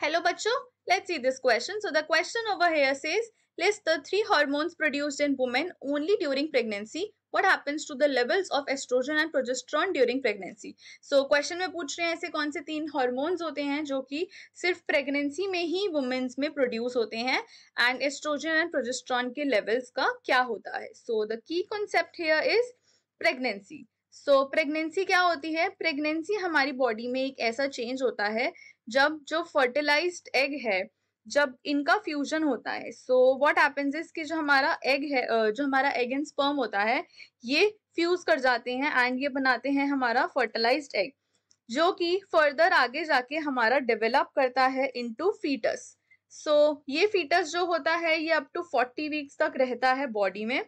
Hello bacho, let's see this question. So the question over here says, list the three hormones produced in women only during pregnancy. What happens to the levels of estrogen and progesterone during pregnancy? So question में पूछ रहे हैं ऐसे कौन से तीन hormones होते हैं जो कि सिर्फ pregnancy में ही women's में produce होते हैं and estrogen and progesterone के levels का क्या होता है? So the key concept here is pregnancy. So so, pregnancy क्या होती है प्रेगनेंसी हमारी बॉडी में एक ऐसा चेंज होता है जब जो फर्टिलाइज्ड एग है जब इनका फ्यूजन होता है सो व्हाट हैपेंस इज कि जो हमारा एग है जो हमारा एग एंड स्पर्म होता है ये फ्यूज कर जाते हैं एंड ये बनाते हैं हमारा फर्टिलाइज्ड एग जो कि फर्दर आगे जाके हमारा डेवलप करता है इनटू फीटस सो ये फीटस जो होता है ये अप टू फोर्टी वीक्स तक रहता है बॉडी में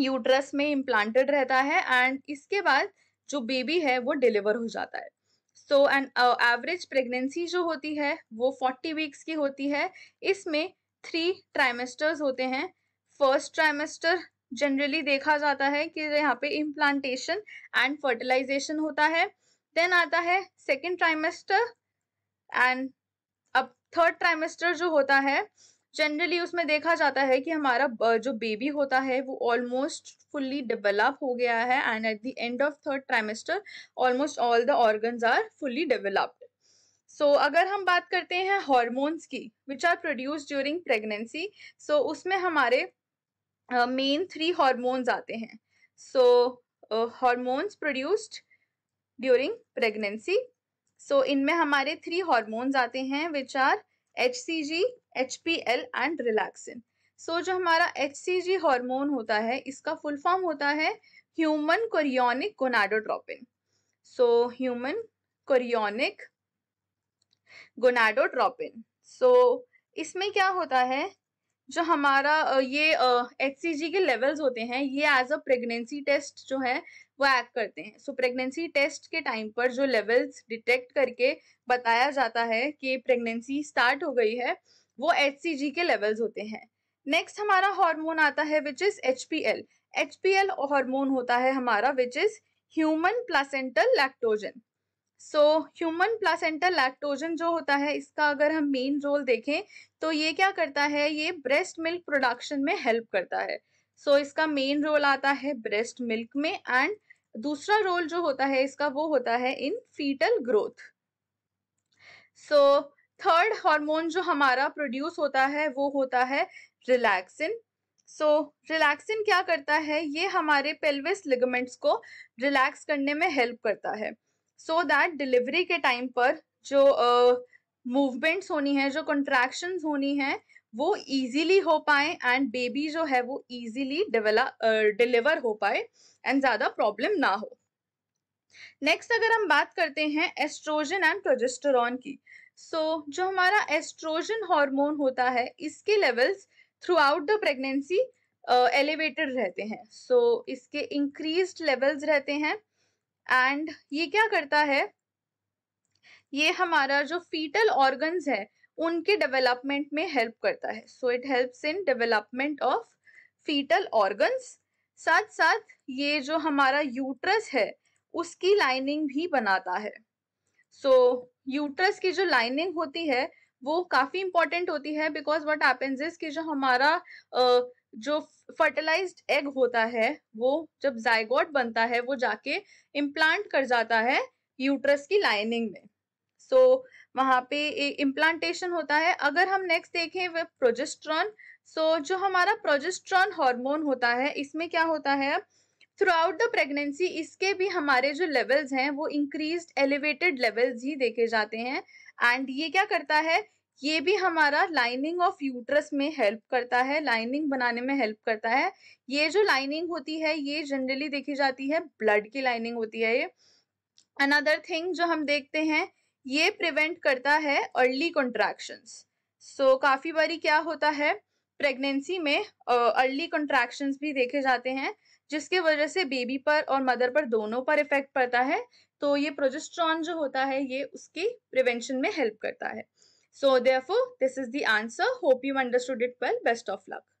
यूट्रस में इम्प्लांटेड रहता है एंड इसके बाद जो बेबी है वो डिलीवर हो जाता है सो एंड एवरेज प्रेगनेंसी जो होती है वो फोर्टी वीक्स की होती है इसमें थ्री ट्राइमेस्टर्स होते हैं फर्स्ट ट्राइमेस्टर जनरली देखा जाता है कि यहाँ पे इम्प्लांटेशन एंड फर्टिलाइजेशन होता है देन आता है सेकेंड ट्राइमेस्टर एंड अब थर्ड ट्राइमेस्टर जो होता है जनरली उसमें देखा जाता है कि हमारा जो बेबी होता है वो ऑलमोस्ट फुल्ली डेवलप हो गया है and at the end of third trimester almost all the organs are fully developed so so, अगर हम बात करते हैं हॉर्मोन्स की which are produce during pregnancy so उसमें हमारे मेन थ्री हॉर्मोन्स आते हैं so hormones produced during pregnancy so इनमें हमारे थ्री हॉर्मोन्स आते हैं which are H C G H and relaxin so जो हमारा एच हार्मोन होता है इसका फुल फॉर्म होता है human chorionic gonadotropin so human chorionic gonadotropin so इसमें क्या होता है जो हमारा ये एच सी जी के लेवल्स होते हैं ये एज अ प्रेगनेंसी टेस्ट जो है वो एक्ट करते हैं सो प्रेगनेंसी टेस्ट के टाइम पर जो लेवल्स डिटेक्ट करके बताया जाता है कि प्रेगनेंसी स्टार्ट हो गई है वो एच के लेवल्स होते हैं नेक्स्ट हमारा हार्मोन आता है which is H P L H P L hormone होता है हमारा which is human placental lactogen so human placental lactogen जो होता है इसका अगर हम मेन रोल देखें तो ये क्या करता है ये ब्रेस्ट मिल्क प्रोडक्शन में हेल्प करता है सो so, इसका मेन रोल आता है ब्रेस्ट मिल्क में एंड दूसरा रोल जो होता है इसका वो होता है in fetal growth so third hormone जो हमारा प्रोड्यूस होता है वो होता है रिलैक्सिन सो so, रिलैक्सिन क्या करता है ये हमारे पेल्विस लिगमेंट्स को रिलैक्स करने में हेल्प करता है सो दैट डिलीवरी के टाइम पर जो मूवमेंट्स uh, होनी है जो कंट्रैक्शन होनी है वो इजीली हो पाए एंड बेबी जो है वो इजीली डिलीवर हो पाए एंड ज़्यादा प्रॉब्लम ना हो नेक्स्ट अगर हम बात करते हैं एस्ट्रोजन एंड प्रोजेस्टोरॉन की सो so, जो हमारा एस्ट्रोजन हार्मोन होता है इसके levels throughout the pregnancy elevated रहते हैं सो so, इसके इंक्रीज लेवल्स रहते हैं एंड ये क्या करता है ये हमारा जो फीटल ऑर्गन्स है उनके डेवलपमेंट में हेल्प करता है so it helps in development of fetal organs साथ साथ ये जो हमारा यूट्रस है उसकी लाइनिंग भी बनाता है सो so, यूट्रस की जो लाइनिंग होती है वो काफी इंपॉर्टेंट होती है बिकॉज वट एपन्स इज कि जो हमारा जो फर्टिलाइज्ड एग होता है वो जब जायगोट बनता है वो जाके इम्प्लांट कर जाता है यूट्रस की लाइनिंग में सो so, वहाँ पे इम्प्लांटेशन होता है अगर हम नेक्स्ट देखें वे प्रोजेस्ट्रॉन सो so, जो हमारा प्रोजेस्ट्रॉन हार्मोन होता है इसमें क्या होता है थ्रू आउट द प्रेगनेंसी इसके भी हमारे जो लेवल्स हैं वो इंक्रीज एलिवेटेड लेवल्स ही देखे जाते हैं एंड ये क्या करता है ये भी हमारा लाइनिंग ऑफ यूट्रस में हेल्प करता है लाइनिंग बनाने में हेल्प करता है ये जो लाइनिंग होती है ये जनरली देखी जाती है ब्लड की लाइनिंग होती है ये अनदर थिंग जो हम देखते हैं ये प्रिवेंट करता है अर्ली कॉन्ट्रैक्शंस सो काफ़ी बारी क्या होता है प्रेगनेंसी में अर्ली कॉन्ट्रैक्शंस भी देखे जाते हैं जिसके वजह से बेबी पर और मदर पर दोनों पर इफेक्ट पड़ता है तो ये प्रोजेस्ट्रॉन जो होता है ये उसकी प्रिवेंशन में हेल्प करता है so therefore this is the answer hope you understood it well best of luck